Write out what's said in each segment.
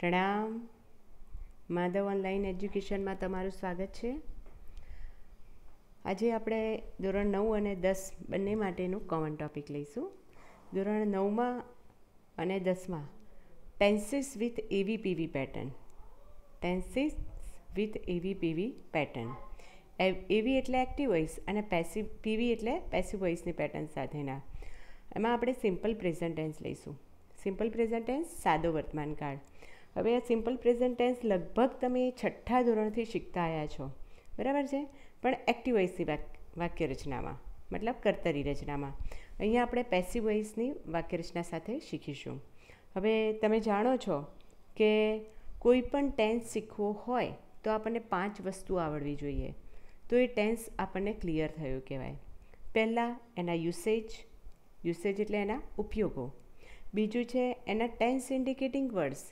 પ્રણામ માધવ ઓનલાઈન એજ્યુકેશનમાં તમારું સ્વાગત છે આજે આપણે ધોરણ નવ અને દસ બંને માટેનું કોમન ટૉપિક લઈશું ધોરણ નવમાં અને દસમાં pencils with AV PV pattern pencils with AV PV pattern AV એટલે એક્ટિવ વોઇસ અને પેસિવ પીવી એટલે પેસિવ વોઇસની પેટર્ન સાથેના એમાં આપણે સિમ્પલ પ્રેઝન્ટેન્સ લઈશું સિમ્પલ પ્રેઝન્ટેન્સ સાદો વર્તમાન વર્તમાનકાળ હવે આ સિમ્પલ પ્રેઝન્ટ ટેન્સ લગભગ તમે છઠ્ઠા ધોરણથી શીખતા આવ્યા છો બરાબર છે પણ એક્ટિવ વોઇસની વાક્ય રચનામાં મતલબ કર્તરી રચનામાં અહીંયા આપણે પેસિવ વોઇસની વાક્ય રચના સાથે શીખીશું હવે તમે જાણો છો કે કોઈ પણ ટેન્સ શીખવો હોય તો આપણને પાંચ વસ્તુ આવડવી જોઈએ તો એ ટેન્સ આપણને ક્લિયર થયું કહેવાય પહેલાં એના યુસેજ યુસેજ એટલે એના ઉપયોગો બીજું છે એના tense indicating words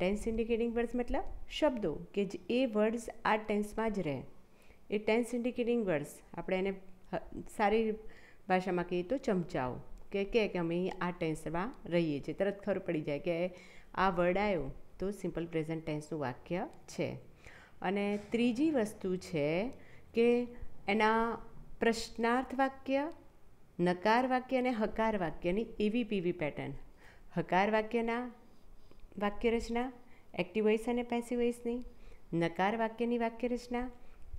tense indicating words મતલબ શબ્દો કે જે એ વર્ડ્સ આ ટેન્સમાં જ રહે એ ટેન્સ ઇન્ડિકેટિંગ વર્ડ્સ આપણે એને સારી ભાષામાં કહીએ તો ચમચાઓ કે કે અમે આ ટેન્સમાં રહીએ છીએ તરત ખબર પડી જાય કે આ વર્ડ આવ્યો તો સિમ્પલ પ્રેઝન્ટ ટેન્સનું વાક્ય છે અને ત્રીજી વસ્તુ છે કે એના પ્રશ્નાર્થ વાક્ય નકાર વાક્ય અને હકાર વાક્યની એવી પીવી પેટર્ન હકાર વાક્યના વાક્યરચના એક્ટિવ વોઇસ અને પેસિવ વોઇસની નકાર વાક્યની વાક્યરચના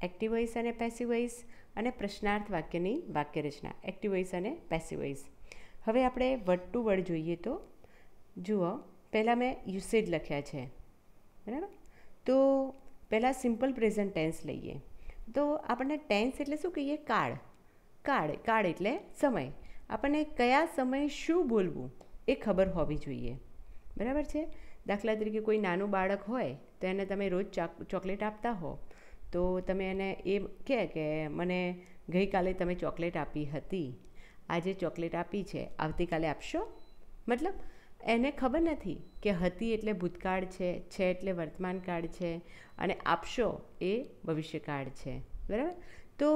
એક્ટિવ વોઇસ અને પેસિવ વોઇસ અને પ્રશ્નાર્થ વાક્યની વાક્યરચના એક્ટિવ વોઇસ અને પેસિવ વોઇસ હવે આપણે વર્ડ ટુ વર્ડ જોઈએ તો જુઓ પહેલાં મેં યુસેજ લખ્યા છે બરાબર તો પહેલાં સિમ્પલ પ્રેઝન્ટ ટેન્સ લઈએ તો આપણને ટેન્સ એટલે શું કહીએ કાળ કાળ કાળ એટલે સમય આપણને કયા સમયે શું બોલવું એ ખબર હોવી જોઈએ બરાબર છે દાખલા તરીકે કોઈ નાનું બાળક હોય તો એને તમે રોજ ચોકલેટ આપતા હો તો તમે એને એ કહે કે મને ગઈકાલે તમે ચોકલેટ આપી હતી આજે ચોકલેટ આપી છે આવતીકાલે આપશો મતલબ એને ખબર નથી કે હતી એટલે ભૂતકાળ છે છે એટલે વર્તમાનકાળ છે અને આપશો એ ભવિષ્યકાળ છે બરાબર તો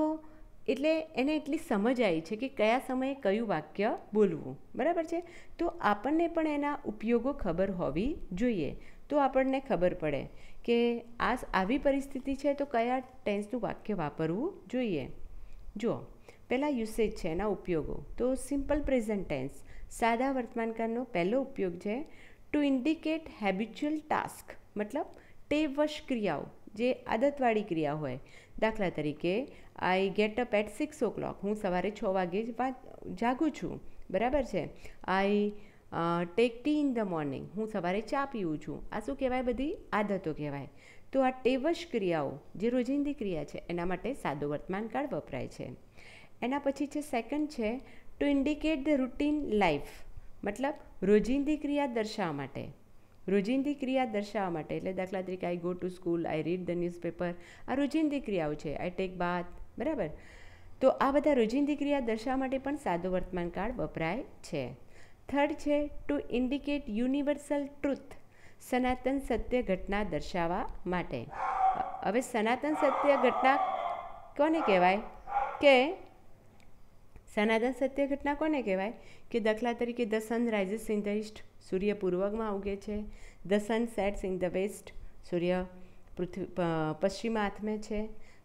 એટલે એને એટલી સમજ આવી છે કે કયા સમયે કયું વાક્ય બોલવું બરાબર છે તો આપણને પણ એના ઉપયોગો ખબર હોવી જોઈએ તો આપણને ખબર પડે કે આ આવી પરિસ્થિતિ છે તો કયા ટેન્સનું વાક્ય વાપરવું જોઈએ જો પહેલાં યુસેજ છે એના ઉપયોગો તો સિમ્પલ પ્રેઝન્ટ ટેન્સ સાદા વર્તમાનકાળનો પહેલો ઉપયોગ છે ટુ ઇન્ડિકેટ હેબિચ્યુઅલ ટાસ્ક મતલબ ટેવશ ક્રિયાઓ જે આદતવાળી ક્રિયા હોય દાખલા તરીકે I get up at six o'clock હું સવારે છ વાગે જ જાગું છું બરાબર છે I take tea in the morning હું સવારે ચા પીવું છું આ શું કહેવાય બધી આદતો કહેવાય તો આ ટેવશ ક્રિયાઓ જે રોજિંદી ક્રિયા છે એના માટે સાદો વર્તમાન વર્તમાનકાળ વપરાય છે એના પછી છે સેકન્ડ છે to indicate the routine life મતલબ રોજિંદી ક્રિયા દર્શાવવા માટે રોજિંદી ક્રિયા દર્શાવવા માટે એટલે દાખલા તરીકે I go to school I read the newspaper આ રોજિંદી ક્રિયાઓ છે આઈ ટેક બાથ બરાબર તો આ બધા રોજિંદી ક્રિયા દર્શાવવા માટે પણ સાદો વર્તમાન વર્તમાનકાળ વપરાય છે થર્ડ છે ટુ ઇન્ડિકેટ યુનિવર્સલ ટ્રુથ સનાતન સત્ય ઘટના દર્શાવવા માટે હવે સનાતન સત્ય ઘટના કોને કહેવાય કે સનાતન સત્ય ઘટના કોને કહેવાય કે દાખલા તરીકે the sun rises in the east સૂર્ય પૂર્વમાં ઉગે છે the sun sets in the west સૂર્ય પૃથ્વી પશ્ચિમ પશ્ચિમાત્મે છે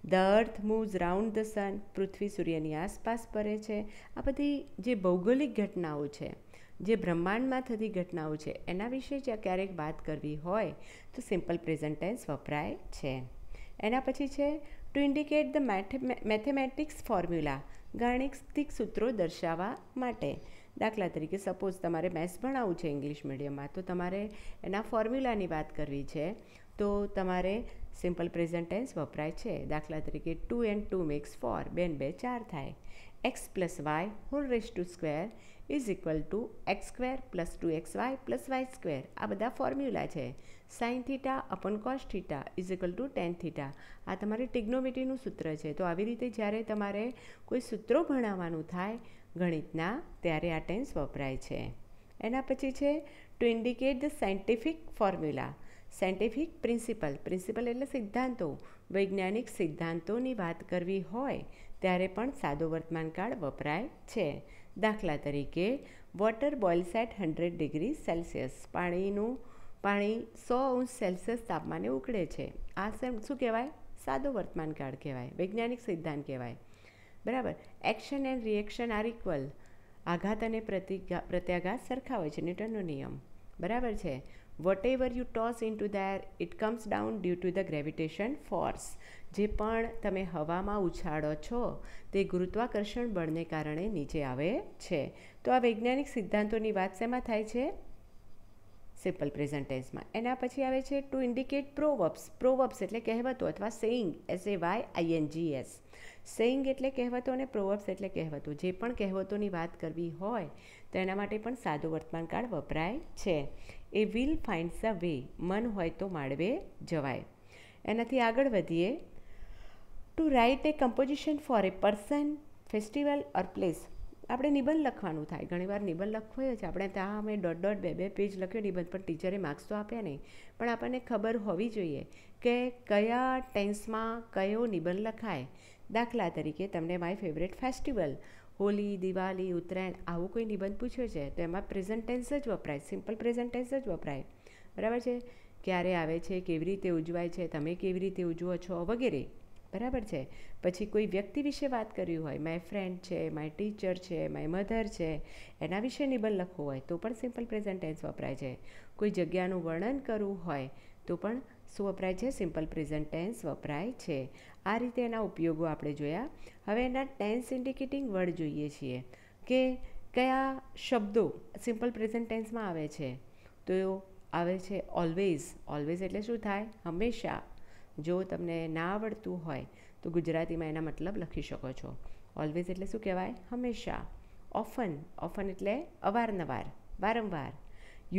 the earth moves round the sun પૃથ્વી સૂર્યની આસપાસ ફરે છે આ બધી જે ભૌગોલિક ઘટનાઓ છે જે બ્રહ્માંડમાં થતી ઘટનાઓ છે એના વિશે જ ક્યારેક વાત કરવી હોય તો સિમ્પલ પ્રેઝન્ટ ટેન્સ વપરાય છે એના પછી છે to indicate the mathematics formula ગાણિતિક સૂત્રો દર્શાવવા માટે દાખલા તરીકે સપોઝ તમારે મેથ્સ ભણાવવું છે ઇંગ્લિશ મીડિયમમાં તો તમારે એના ફોર્મ્યુલાની વાત કરવી છે તો તમારે સિમ્પલ પ્રેઝન્ટ ટેન્સ વપરાય છે દાખલા તરીકે two and two makes four બેન બે ચાર થાય x plus y whole raise to square is equal to x square plus two x y plus y square આ બધા ફોર્મ્યુલા છે sine theta upon cos theta is equal to tan theta આ તમારી ટિગ્નોમિટીનું સૂત્ર છે તો આવી રીતે જ્યારે તમારે કોઈ સૂત્રો ભણાવવાનું થાય ગણિતના ત્યારે આ ટેન્સ વપરાય છે એના પછી છે to indicate the scientific formula scientific principle principle એટલે સિદ્ધાંતો વૈજ્ઞાનિક સિદ્ધાંતોની વાત કરવી હોય ત્યારે પણ સાદો વર્તમાનકાળ વપરાય છે દાખલા તરીકે water boils at hundred degree Celsius પાણીનું પાણી સો અંશ સેલ્સિયસ તાપમાને ઉકળે છે આ શું કહેવાય સાદો વર્તમાનકાળ કહેવાય વૈજ્ઞાનિક સિદ્ધાંત કહેવાય બરાબર action and reaction are equal આઘાત અને પ્રતિ પ્રત્યાઘાત સરખા હોય છે ન્યૂટનનો નિયમ બરાબર છે whatever you toss into the air it comes down due to the gravitation force જે પણ તમે હવામાં ઉછાળો છો તે ગુરુત્વાકર્ષણ બળને કારણે નીચે આવે છે તો આ વૈજ્ઞાનિક સિદ્ધાંતોની વાત શેમાં થાય છે સિમ્પલ પ્રેઝન્ટ એના પછી આવે છે ટુ ઇન્ડિકેટ પ્રોવર્બ્સ પ્રોવર્બ્સ એટલે કહેવતો અથવા saying S A Y G S saying એટલે કહેવતો અને પ્રોવર્બ્સ એટલે કહેવતો જે પણ કહેવતોની વાત કરવી હોય તો એના માટે પણ સાદો વર્તમાનકાળ વપરાય છે એ વિલ ફાઇન્ડ્સ અ વે મન હોય તો માળવે જવાય એનાથી આગળ વધીએ to write a composition for a person festival or place આપણે નિબંધ લખવાનું થાય ઘણીવાર નિબંધ લખવો હોય છે આપણે ત્યાં અમે ડોટ ડોટ બે બે પેજ લખ્યો નિબંધ પણ ટીચરે માર્ક્સ તો આપ્યા નહીં પણ આપણને ખબર હોવી જોઈએ કે કયા ટેન્સમાં કયો નિબંધ લખાય દાખલા તરીકે તમને my favourite festival Holi Diwali Uttarayan આવો કોઈ નિબંધ પૂછ્યો છે તો એમાં પ્રેઝન્ટેન્સ જ વપરાય સિમ્પલ પ્રેઝન્ટેન્સ જ વપરાય બરાબર છે ક્યારે આવે છે કેવી રીતે ઉજવાય છે તમે કેવી રીતે ઉજવો છો વગેરે બરાબર છે પછી કોઈ વ્યક્તિ વિશે વાત કરવી હોય માય ફ્રેન્ડ છે માય ટીચર છે માય મધર છે એના વિશે નિબંધ લખવો હોય તો પણ સિમ્પલ પ્રેઝન્ટેન્સ વપરાય છે કોઈ જગ્યાનું વર્ણન કરવું હોય તો પણ શું વપરાય છે સિમ્પલ પ્રેઝન્ટ ટેન્સ વપરાય છે આ રીતે એના ઉપયોગો આપણે જોયા હવે એના ટેન્સ ઇન્ડિકેટિંગ વર્ડ જોઈએ છીએ કે કયા શબ્દો સિમ્પલ પ્રેઝન્ટ ટેન્સમાં આવે છે તો આવે છે ઓલવેઝ ઓલવેઝ એટલે શું થાય હંમેશા જો તમને ના આવડતું હોય તો ગુજરાતીમાં એના મતલબ લખી શકો છો ઓલવેઝ એટલે શું કહેવાય હંમેશા ઓફન ઓફન એટલે અવારનવાર વારંવાર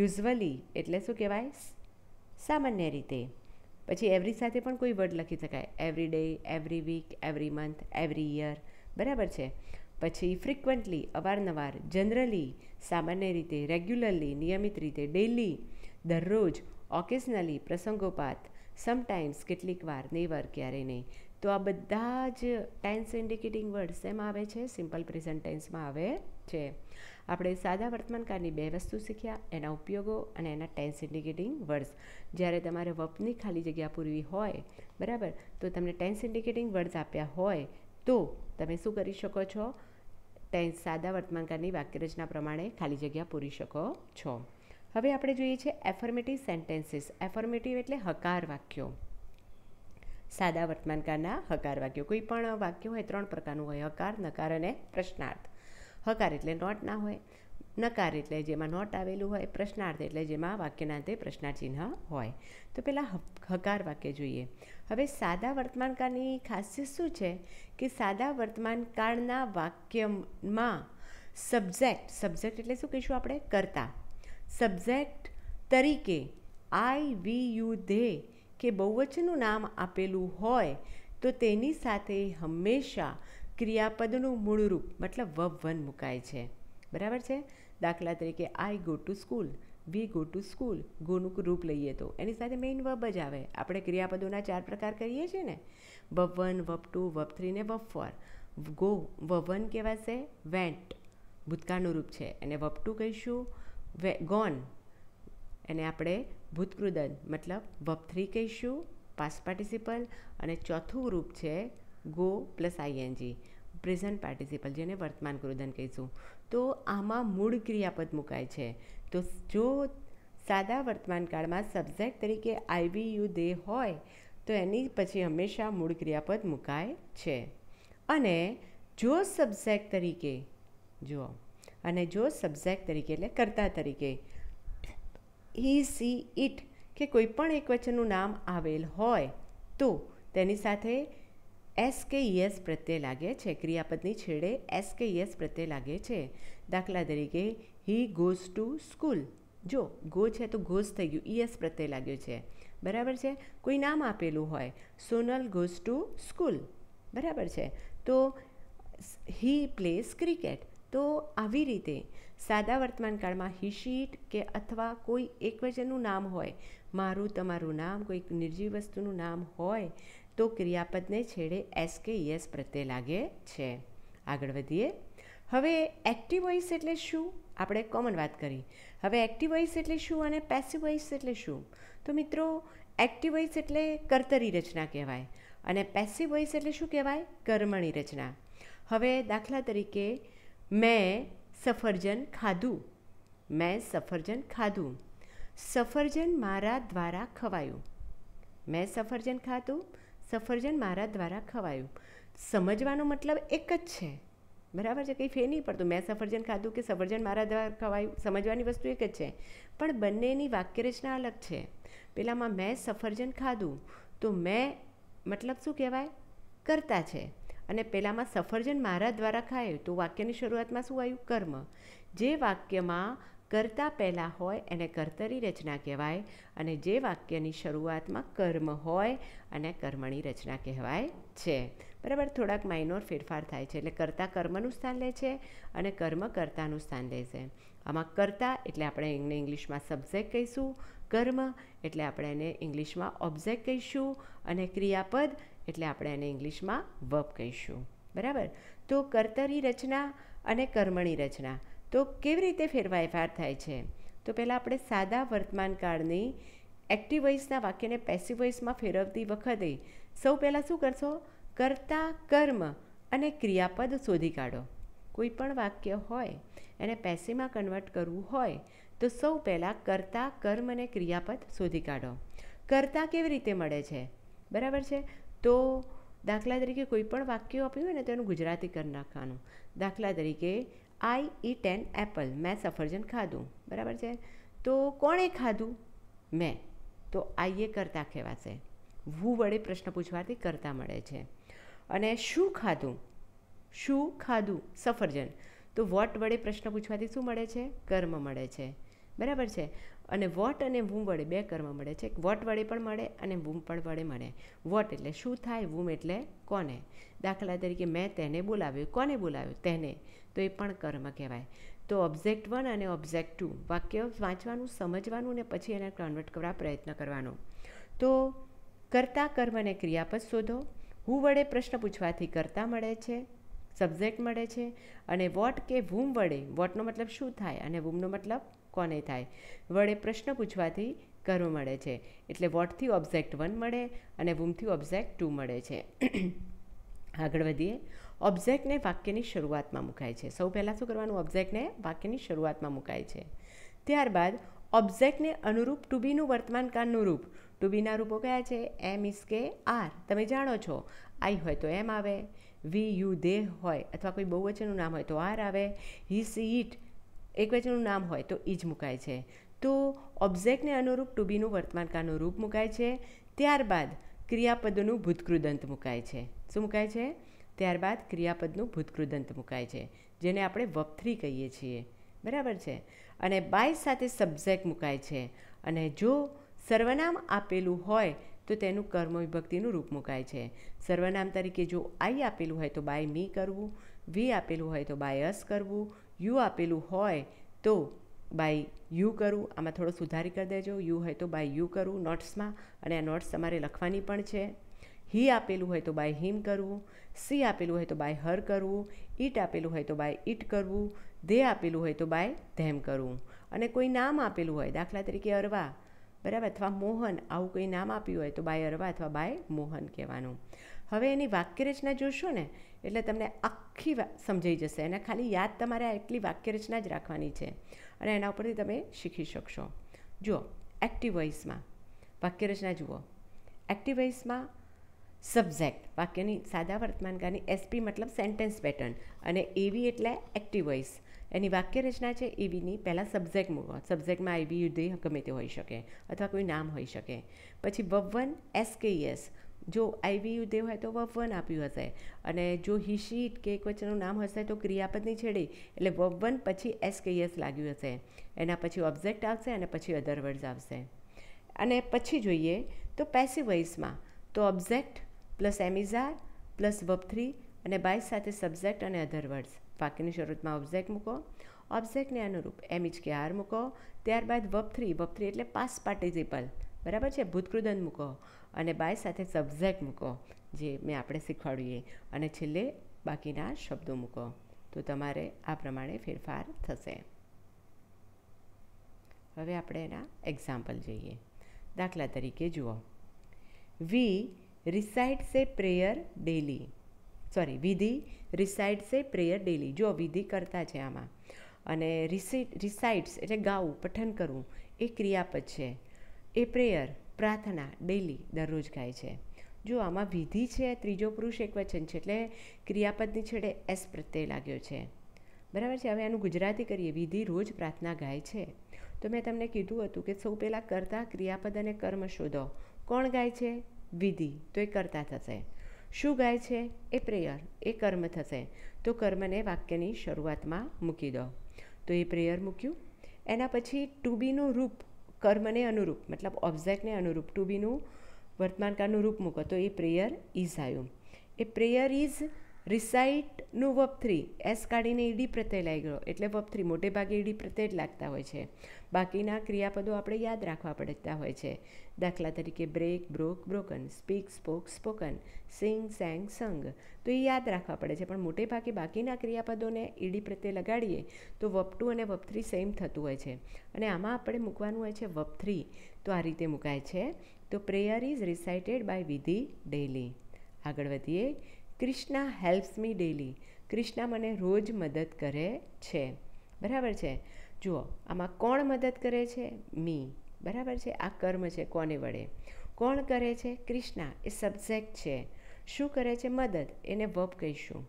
યુઝવલી એટલે શું કહેવાય સામાન્ય રીતે પછી એવરી સાથે પણ કોઈ વર્ડ લખી શકાય every day every week every month every year બરાબર છે પછી ફ્રિકવન્ટલી અવારનવાર જનરલી સામાન્ય રીતે રેગ્યુલરલી નિયમિત રીતે ડેલી દરરોજ ઓકેશનલી પ્રસંગોપાત સમટાઈમ્સ કેટલીક વાર નેવર ક્યારેય નહીં તો આ બધા જ ટેન્સ ઇન્ડિકેટિંગ વર્ડ્સ એમાં આવે છે સિમ્પલ પ્રેઝન્ટ ટેન્સમાં આવે છે આપણે સાદા વર્તમાનકાળની બે વસ્તુ શીખ્યા એના ઉપયોગો અને એના ટેન્સ ઇન્ડિકેટિંગ વર્ડ્સ જ્યારે તમારે વપની ખાલી જગ્યા પૂરવી હોય બરાબર તો તમને ટેન્સ ઇન્ડિકેટિંગ વર્ડ્સ આપ્યા હોય તો તમે શું કરી શકો છો ટેન્સ સાદા વર્તમાનકાળની વાક્યરચના પ્રમાણે ખાલી જગ્યા પૂરી શકો છો હવે આપણે જોઈએ છે એફર્મેટિવ સેન્ટેન્સીસ એફર્મેટિવ એટલે હકાર વાક્યો સાદા વર્તમાનકાળના હકાર વાક્યો કોઈ પણ વાક્ય હોય ત્રણ પ્રકારનું હોય હકાર નકાર અને પ્રશ્નાર્થ હકાર એટલે નોટ ના હોય નકાર એટલે જેમાં નોટ આવેલું હોય પ્રશ્નાર્થ એટલે જેમાં વાક્યના અંતે પ્રશ્નાચિહ્ન હોય તો પહેલાં હકાર વાક્ય જોઈએ હવે સાદા વર્તમાનકાળની ખાસિયત શું છે કે સાદા વર્તમાનકાળના વાક્યમાં સબ્જેક્ટ સબ્જેક્ટ એટલે શું કહીશું આપણે કરતા સબ્જેક્ટ તરીકે આઈ વી યુ ધે કે બહુવચનનું નામ આપેલું હોય તો તેની સાથે હંમેશા ક્રિયાપદનું મૂળરૂપ મતલબ વબ વન મુકાય છે બરાબર છે દાખલા તરીકે I go to school we go to school ગોનું રૂપ લઈએ તો એની સાથે મેઇન વબ જ આવે આપણે ક્રિયાપદોના ચાર પ્રકાર કરીએ છીએ ને verb one verb two verb three ને verb four go verb one કહેવાશે વેન્ટ ભૂતકાળનું રૂપ છે એને વબ ટુ કહીશું વે ગોન એને આપણે ભૂતકૃદન મતલબ વબ થ્રી કહીશું પાસ્ટ પાર્ટિસિપલ અને ચોથું રૂપ છે go plus ING present participle જેને વર્તમાન ક્રોધન કહીશું તો આમાં મૂળ ક્રિયાપદ મુકાય છે તો જો સાદા વર્તમાનકાળમાં સબ્જેક્ટ તરીકે આઈવીયુ દે હોય તો એની પછી હંમેશા મૂળ ક્રિયાપદ મુકાય છે અને જો સબ્જેક્ટ તરીકે જુઓ અને જો સબ્જેક્ટ તરીકે એટલે કર્તા તરીકે હી સી ઇટ કે કોઈ પણ એક વચનનું નામ આવેલ હોય તો તેની સાથે એસ કે યસ પ્રત્યે લાગે છે ક્રિયાપદની છેડે એસ કે યસ પ્રત્યે લાગે છે દાખલા તરીકે હી ગોઝ ટુ સ્કૂલ જો ગો છે તો ગોઝ થઈ ગયું ઈએસ e પ્રત્યે લાગ્યો છે બરાબર છે કોઈ નામ આપેલું હોય સોનલ ગોઝ ટુ સ્કૂલ બરાબર છે તો હી પ્લેસ ક્રિકેટ તો આવી રીતે સાદા વર્તમાનકાળમાં હી શીટ કે અથવા કોઈ એક વચનનું નામ હોય મારું તમારું નામ કોઈ નિર્જીવ વસ્તુનું નામ હોય તો ક્રિયાપદને છેડે એસ કે યસ પ્રત્યે લાગે છે આગળ વધીએ હવે એક્ટિવ વોઇસ એટલે શું આપણે કોમન વાત કરી હવે એક્ટિવ વોઇસ એટલે શું અને પેસિવ વોઇસ એટલે શું તો મિત્રો એક્ટિવ વોઇસ એટલે કર્તરી રચના કહેવાય અને પેસિવ વોઇસ એટલે શું કહેવાય કર્મણી રચના હવે દાખલા તરીકે મેં સફરજન ખાધું મેં સફરજન ખાધું સફરજન મારા દ્વારા ખવાયું મેં સફરજન ખાધું સફરજન મારા દ્વારા ખવાયું સમજવાનો મતલબ એક જ છે બરાબર છે કંઈ ફેર નહીં પડતું મેં સફરજન ખાધું કે સફરજન મારા દ્વારા ખવાયું સમજવાની વસ્તુ એક જ છે પણ બંનેની વાક્યરચના અલગ છે પેલામાં મેં સફરજન ખાધું તો મેં મતલબ શું કહેવાય કરતા છે અને પહેલાંમાં સફરજન મારા દ્વારા ખાયું તો વાક્યની શરૂઆતમાં શું આવ્યું કર્મ જે વાક્યમાં કરતા પહેલાં હોય એને કર્તરી રચના કહેવાય અને જે વાક્યની શરૂઆતમાં કર્મ હોય અને કર્મણી રચના કહેવાય છે બરાબર થોડાક માઇનોર ફેરફાર થાય છે એટલે કરતા કર્મનું સ્થાન લે છે અને કર્મ કર્તાનું સ્થાન લે છે આમાં કર્તા એટલે આપણે એને ઇંગ્લિશમાં સબ્જેક્ટ કહીશું કર્મ એટલે આપણે એને ઇંગ્લિશમાં ઓબ્જેક્ટ કહીશું અને ક્રિયાપદ એટલે આપણે એને ઇંગ્લિશમાં વપ કહીશું બરાબર તો કર્તરી રચના અને કર્મણી રચના તો કેવી રીતે ફેરવાફાર થાય છે તો પહેલાં આપણે સાદા વર્તમાનકાળની એક્ટિવ વોઇસના વાક્યને પેસિવ વોઇસમાં ફેરવતી વખતે સૌ પહેલાં શું કરશો કરતા કર્મ અને ક્રિયાપદ શોધી કાઢો કોઈ પણ વાક્ય હોય એને પેસીમાં કન્વર્ટ કરવું હોય તો સૌ પહેલાં કર્તા કર્મ અને ક્રિયાપદ શોધી કાઢો કર્તા કેવી રીતે મળે છે બરાબર છે તો દાખલા તરીકે કોઈ પણ વાક્ય આપ્યું હોય ને તો એનું ગુજરાતી કરી નાખવાનું દાખલા તરીકે આઈ ઈટ એન એપલ મેં સફરજન ખાધું બરાબર છે તો કોણે ખાધું મેં તો આઈએ કરતાં કહેવાશે હું વડે પ્રશ્ન પૂછવાથી કરતાં મળે છે અને શું ખાધું શું ખાધું સફરજન તો વોટ વડે પ્રશ્ન પૂછવાથી શું મળે છે કર્મ મળે છે બરાબર છે અને વોટ અને વૂમ વડે બે કર્મ મળે છે વોટ વડે પણ મળે અને વૂમ પણ વડે મળે વોટ એટલે શું થાય વૂમ એટલે કોને દાખલા તરીકે મેં તેને બોલાવ્યું કોને બોલાવ્યું તેને તો એ પણ કર્મ કહેવાય તો ઓબ્જેક્ટ વન અને ઓબ્જેક્ટ ટુ વાક્ય વાંચવાનું સમજવાનું અને પછી એને કન્વર્ટ કરવા પ્રયત્ન કરવાનો તો કરતા કર્મને ક્રિયાપદ શોધો હું વડે પ્રશ્ન પૂછવાથી કરતા મળે છે સબ્જેક્ટ મળે છે અને વોટ કે વૂમ વડે વોટનો મતલબ શું થાય અને વૂમનો મતલબ કોને થાય વડે પ્રશ્ન પૂછવાથી કર્મ મળે છે એટલે વોટથી ઓબ્જેક્ટ વન મળે અને વૂમથી ઓબ્ઝેક્ટ ટુ મળે છે આગળ વધીએ ઓબ્ઝેક્ટને વાક્યની શરૂઆતમાં મુકાય છે સૌ પહેલાં શું કરવાનું ઓબ્જેક્ટને વાક્યની શરૂઆતમાં મુકાય છે ત્યારબાદ ઓબ્ઝેક્ટને અનુરૂપ ટુ બીનું કાળનું રૂપ ટુ બીના રૂપો કયા છે એમ ઇસ કે આર તમે જાણો છો આઈ હોય તો એમ આવે વી યુ દે હોય અથવા કોઈ બહુવચનનું નામ હોય તો આર આવે હી સી ઇટ એક નામ હોય તો ઇજ મુકાય છે તો ઓબ્જેક્ટને અનુરૂપ ટુબીનું બીનું વર્તમાનકાળનું રૂપ મુકાય છે ત્યારબાદ ક્રિયાપદનું ભૂતકૃદંત મુકાય છે શું મુકાય છે ત્યારબાદ ક્રિયાપદનું ભૂતકૃદંત મુકાય છે જેને આપણે વપથરી કહીએ છીએ બરાબર છે અને બાય સાથે સબ્જેક્ટ મુકાય છે અને જો સર્વનામ આપેલું હોય તો તેનું કર્મ વિભક્તિનું રૂપ મુકાય છે સર્વનામ તરીકે જો આઈ આપેલું હોય તો બાય મી કરવું વી આપેલું હોય તો બાય અસ કરવું યુ આપેલું હોય તો બાય યુ કરું આમાં થોડો સુધારી કરી દેજો યુ હોય તો બાય યુ કરું નોટ્સમાં અને આ નોટ્સ તમારે લખવાની પણ છે હી આપેલું હોય તો બાય હિમ કરવું સી આપેલું હોય તો બાય હર કરવું ઈટ આપેલું હોય તો બાય ઈટ કરવું દે આપેલું હોય તો બાય ધેમ કરવું અને કોઈ નામ આપેલું હોય દાખલા તરીકે અરવા બરાબર અથવા મોહન આવું કોઈ નામ આપ્યું હોય તો બાય અરવા અથવા બાય મોહન કહેવાનું હવે એની વાક્યરચના જોશો ને એટલે તમને આખી સમજાઈ જશે એને ખાલી યાદ તમારે એટલી વાક્યરચના જ રાખવાની છે અને એના ઉપરથી તમે શીખી શકશો જુઓ એક્ટિવ વોઇસમાં વાક્યરચના જુઓ એક્ટિવ વોઇસમાં સબ્જેક્ટ વાક્યની સાદા વર્તમાનકાળની એસપી મતલબ સેન્ટેન્સ પેટર્ન અને એવી એટલે એક્ટિવ વોઇસ એની વાક્યરચના છે એવીની પહેલાં સબ્જેક્ટ મૂકો સબ્જેક્ટમાં એવી યુદ્ધ ગમે તે હોઈ શકે અથવા કોઈ નામ હોઈ શકે પછી વવન એસકેઈએસ જો આઈ વી દેવ હોય તો વફ વન આપ્યું હશે અને જો હિશીટ કે એક વચ્ચેનું નામ હશે તો ક્રિયાપદની છેડી એટલે વફ વન પછી એસ કે એસ લાગ્યું હશે એના પછી ઓબ્જેક્ટ આવશે અને પછી અધર વર્ડ્સ આવશે અને પછી જોઈએ તો પેસિવ વોઇસમાં તો object plus am is are plus verb three અને બાય સાથે સબ્જેક્ટ અને અધર વર્ડ્સ વાક્યની શરૂઆતમાં ઓબ્જેક્ટ મૂકો ઓબ્જેક્ટને અનુરૂપ એમ ઇચ કે આર મૂકો ત્યારબાદ વર્બ થ્રી વર્બ થ્રી એટલે પાસ પાર્ટિસિપલ બરાબર છે ભૂતકૃદન મૂકો અને બાય સાથે સબ્જેક્ટ મૂકો જે મેં આપણે શીખવાડીએ અને છેલ્લે બાકીના શબ્દો મૂકો તો તમારે આ પ્રમાણે ફેરફાર થશે હવે આપણે એના એક્ઝામ્પલ જોઈએ દાખલા તરીકે જુઓ we recites a prayer daily sorry Vidhi recites a prayer daily જો વિધિ કરતા છે આમાં અને રિસાઇટ્સ એટલે ગાવું પઠન કરવું એ ક્રિયાપદ છે એ પ્રેયર પ્રાર્થના ડેલી દરરોજ ગાય છે જો આમાં વિધિ છે ત્રીજો પુરુષ એકવચન છે એટલે ક્રિયાપદની છેડે એસ પ્રત્યય લાગ્યો છે બરાબર છે હવે આનું ગુજરાતી કરીએ વિધિ રોજ પ્રાર્થના ગાય છે તો મેં તમને કીધું હતું કે સૌ પહેલાં કરતા ક્રિયાપદ અને કર્મ શોધો કોણ ગાય છે વિધિ તો એ કરતા થશે શું ગાય છે એ પ્રેયર એ કર્મ થશે તો કર્મને વાક્યની શરૂઆતમાં મૂકી દો તો એ પ્રેયર મૂક્યું એના પછી ટુ બીનું રૂપ કર્મને અનુરૂપ મતલબ ઓબ્ઝેક્ટને અનુરૂપ ટુ બીનું વર્તમાનકાળનું રૂપ મૂકો તો એ પ્રેયર ઇઝ આવ્યું એ પ્રેયર ઇઝ રિસાઇટનું વપ થ્રી એસ કાઢીને ઈડી પ્રત્યય લાગી ગયો એટલે વપ થ્રી મોટે ભાગે ઈડી પ્રત્યય જ લાગતા હોય છે બાકીના ક્રિયાપદો આપણે યાદ રાખવા પડતા હોય છે દાખલા તરીકે break broke broken speak spoke spoken sing sang sung તો એ યાદ રાખવા પડે છે પણ મોટે ભાગે બાકીના ક્રિયાપદોને ઈડી પ્રત્યે લગાડીએ તો વપ ટુ અને વપ થ્રી સેમ થતું હોય છે અને આમાં આપણે મૂકવાનું હોય છે વપ થ્રી તો આ રીતે મુકાય છે તો prayer is recited by Vidhi daily આગળ વધીએ Krishna helps me daily Krishna મને રોજ મદદ કરે છે બરાબર છે જુઓ આમાં કોણ મદદ કરે છે મી બરાબર છે આ કર્મ છે કોને વડે કોણ કરે છે ક્રિષ્ના એ સબ્જેક્ટ છે શું કરે છે મદદ એને વપ કહીશું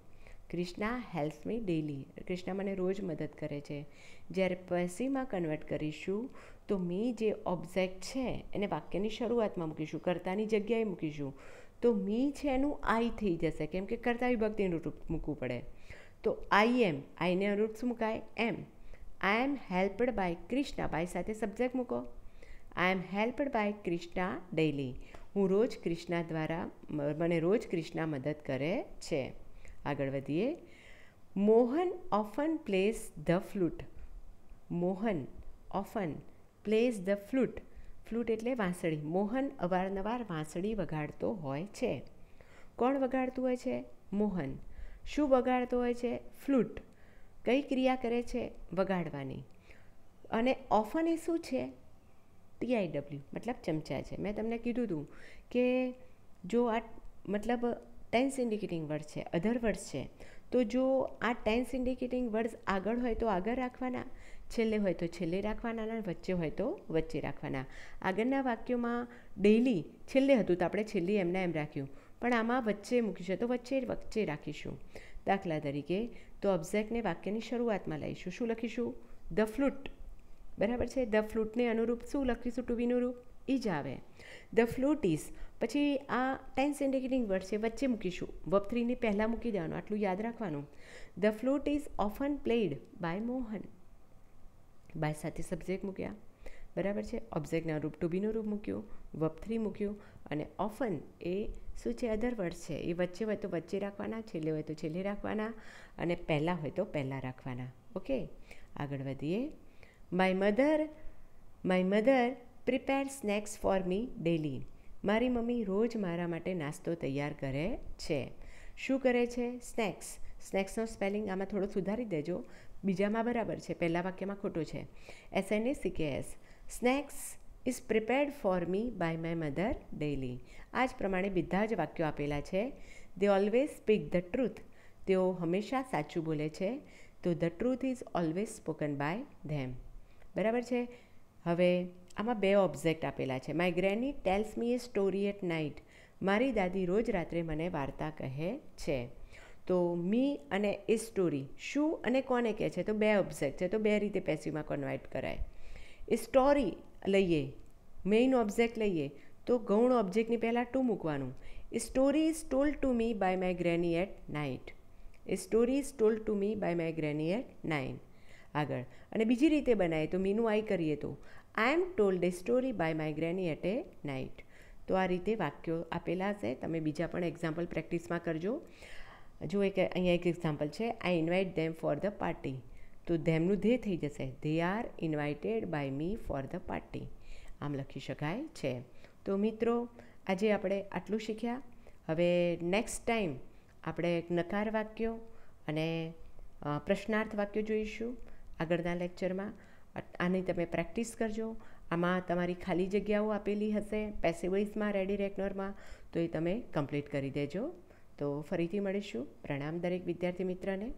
Krishna helps me daily Krishna મને રોજ મદદ કરે છે જ્યારે પેસીમાં કન્વર્ટ કરીશું તો મી જે ઓબ્જેક્ટ છે એને વાક્યની શરૂઆતમાં મૂકીશું કરતાની જગ્યાએ મૂકીશું તો મી છે એનું આઈ થઈ જશે કેમ કે કરતા વિભક્તિનું રૂપ મૂકવું પડે તો આઈ એમ આઈને અનુરૂપ શું મુકાય am I am helped by Krishna by સાથે સબ્જેક્ટ મૂકો I am helped by Krishna daily હું રોજ ક્રિષ્ના દ્વારા મને રોજ ક્રિષ્ના મદદ કરે છે આગળ વધીએ Mohan often plays the flute Mohan often plays the flute flute એટલે વાંસળી મોહન અવારનવાર વાંસળી વગાડતો હોય છે કોણ વગાડતું હોય છે મોહન શું વગાડતો હોય છે ફ્લૂટ કઈ ક્રિયા કરે છે વગાડવાની અને ઓફન એ શું છે ટીઆઈડબલ્યુ મતલબ ચમચા છે મેં તમને કીધું હતું કે જો આ મતલબ ટેન્સ ઇન્ડિકેટિંગ વર્ડ છે અધર વર્ડ છે તો જો આ ટેન્સ ઇન્ડિકેટિંગ વર્ડ્સ આગળ હોય તો આગળ રાખવાના છેલ્લે હોય તો છેલ્લે રાખવાના અને વચ્ચે હોય તો વચ્ચે રાખવાના આગળના વાક્યોમાં ડેઇલી છેલ્લે હતું તો આપણે છેલ્લી એમના એમ રાખ્યું પણ આમાં વચ્ચે મૂક્યું છે તો વચ્ચે વચ્ચે રાખીશું દાખલા તરીકે તો ઓબ્ઝેક્ટને વાક્યની શરૂઆતમાં લઈશું શું લખીશું ધ ફ્લૂટ બરાબર છે ધ ફ્લૂટને અનુરૂપ શું લખીશું ટુ બીનું રૂપ ઈ જ આવે ધ ફ્લૂટ ઇઝ પછી આ ટેન્સ ઇન્ડિકેટિંગ વર્ડ છે વચ્ચે મૂકીશું વર્બ થ્રીને પહેલાં મૂકી દેવાનું આટલું યાદ રાખવાનું the flute is often played by Mohan by સાથે સબ્જેક્ટ મૂક્યા બરાબર છે ઓબ્જેક્ટના રૂપ ટુ બીનું રૂપ મૂક્યું વર્બ થ્રી મૂક્યું અને ઓફન એ શું છે અધર વર્ડ છે એ વચ્ચે હોય તો વચ્ચે રાખવાના છેલ્લે હોય તો છેલ્લે રાખવાના અને પહેલાં હોય તો પહેલાં રાખવાના ઓકે આગળ વધીએ my mother my mother prepare snacks for me daily મારી મમ્મી રોજ મારા માટે નાસ્તો તૈયાર કરે છે શું કરે છે સ્નેક્સ સ્નેક્સનો સ્પેલિંગ આમાં થોડો સુધારી દેજો બીજામાં બરાબર છે પહેલાં વાક્યમાં ખોટું છે S N A CKS snacks is prepared for me by my mother daily આ જ પ્રમાણે બધા જ વાક્યો આપેલા છે they always speak the truth તેઓ હંમેશા સાચું બોલે છે તો the truth is always spoken by them બરાબર છે હવે આમાં બે ઓબ્જેક્ટ આપેલા છે my granny tells me a story at night મારી દાદી રોજ રાત્રે મને વાર્તા કહે છે તો મી અને એ સ્ટોરી શું અને કોને કહે છે તો બે ઓબ્જેક્ટ છે તો બે રીતે પેસીમાં કન્વર્ટ કરાય એ સ્ટોરી લઈએ મેઇન ઓબ્જેક્ટ લઈએ તો ગૌણ ઓબ્જેક્ટની પહેલાં ટુ મૂકવાનું a story is told to me by my granny at night a story is told to me by my granny at nine આગળ અને બીજી રીતે બનાવીએ તો મીનું આઈ કરીએ તો I am told a story by my granny at a night તો આ રીતે વાક્યો આપેલા છે તમે બીજા પણ એક્ઝામ્પલ પ્રેક્ટિસમાં કરજો જો એક અહીંયા એક એક્ઝામ્પલ છે I invite them for the party તો ધેમનું ધે થઈ જશે they are invited by me for the party આમ લખી શકાય છે તો મિત્રો આજે આપણે આટલું શીખ્યા હવે નેક્સ્ટ ટાઈમ આપણે નકાર વાક્યો અને પ્રશ્નાર્થ વાક્યો જોઈશું આગળના લેક્ચરમાં આની તમે પ્રેક્ટિસ કરજો આમાં તમારી ખાલી જગ્યાઓ આપેલી હશે પેસિવાઇઝમાં રેડી રેકનરમાં તો એ તમે કમ્પ્લીટ કરી દેજો તો ફરીથી મળીશું પ્રણામ દરેક વિદ્યાર્થી મિત્રને